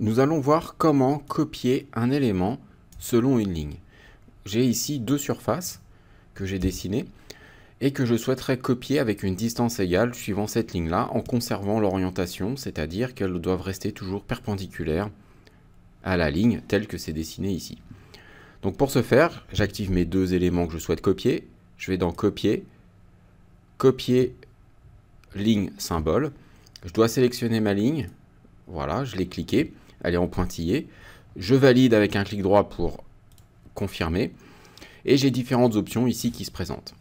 nous allons voir comment copier un élément selon une ligne. J'ai ici deux surfaces que j'ai dessinées et que je souhaiterais copier avec une distance égale suivant cette ligne-là en conservant l'orientation, c'est-à-dire qu'elles doivent rester toujours perpendiculaires à la ligne telle que c'est dessiné ici. Donc pour ce faire, j'active mes deux éléments que je souhaite copier. Je vais dans copier, copier ligne symbole. Je dois sélectionner ma ligne. Voilà, je l'ai cliqué elle est en pointillé. Je valide avec un clic droit pour confirmer. Et j'ai différentes options ici qui se présentent.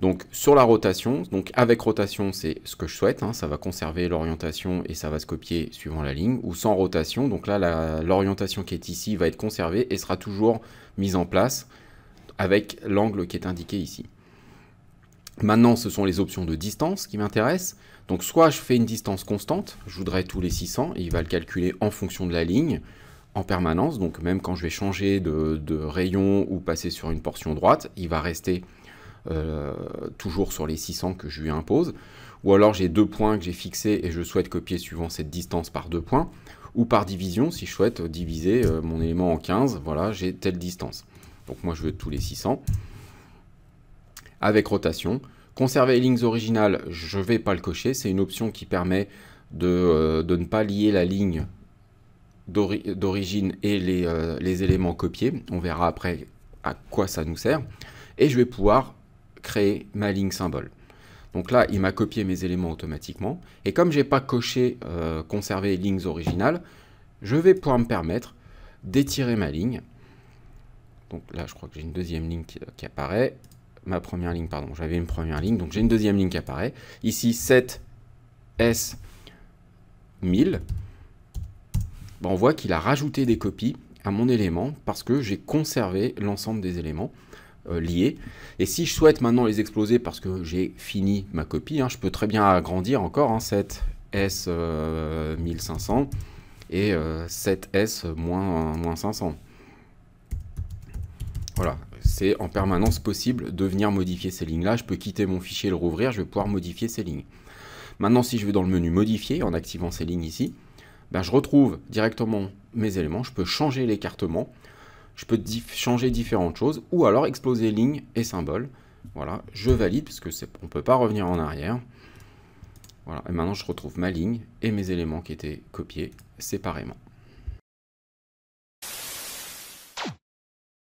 Donc sur la rotation, donc avec rotation c'est ce que je souhaite, hein. ça va conserver l'orientation et ça va se copier suivant la ligne, ou sans rotation, donc là l'orientation qui est ici va être conservée et sera toujours mise en place avec l'angle qui est indiqué ici. Maintenant, ce sont les options de distance qui m'intéressent. Donc soit je fais une distance constante, je voudrais tous les 600, et il va le calculer en fonction de la ligne, en permanence. Donc même quand je vais changer de, rayon ou passer sur une portion droite, il va rester euh, toujours sur les 600 que je lui impose. Ou alors j'ai deux points que j'ai fixés et je souhaite copier suivant cette distance par deux points. Ou par division, si je souhaite diviser euh, mon élément en 15, voilà, j'ai telle distance. Donc moi je veux tous les 600 avec rotation. Conserver les lignes originales, je ne vais pas le cocher. C'est une option qui permet de, euh, ne pas lier la ligne d'origine et euh, les, éléments copiés. On verra après à quoi ça nous sert. Et je vais pouvoir créer ma ligne symbole. Donc là, il m'a copié mes éléments automatiquement. Et comme je n'ai pas coché euh, conserver les lignes originales, je vais pouvoir me permettre d'étirer ma ligne. Donc là, je crois que j'ai une deuxième ligne qui apparaît ma première ligne, pardon, j'avais une première ligne, donc j'ai une deuxième ligne qui apparaît. Ici, 7 S 1000. Ben, on voit qu'il a rajouté des copies à mon élément parce que j'ai conservé l'ensemble des éléments euh, liés. Et si je souhaite maintenant les exploser parce que j'ai fini ma copie, hein, je peux très bien agrandir encore 7 hein, S 1500 euh, et 7S euh, 500. Voilà, c'est en permanence possible de venir modifier ces lignes-là. Je peux quitter mon fichier, le rouvrir, je vais pouvoir modifier ces lignes. Maintenant, si je vais dans le menu modifier, en activant ces lignes ici, ben, je retrouve directement mes éléments, je peux changer l'écartement, je peux changer différentes choses, ou alors exploser lignes et symboles. Voilà, je valide, parce que on ne peut pas revenir en arrière. Voilà, et maintenant je retrouve ma ligne et mes éléments qui étaient copiés séparément.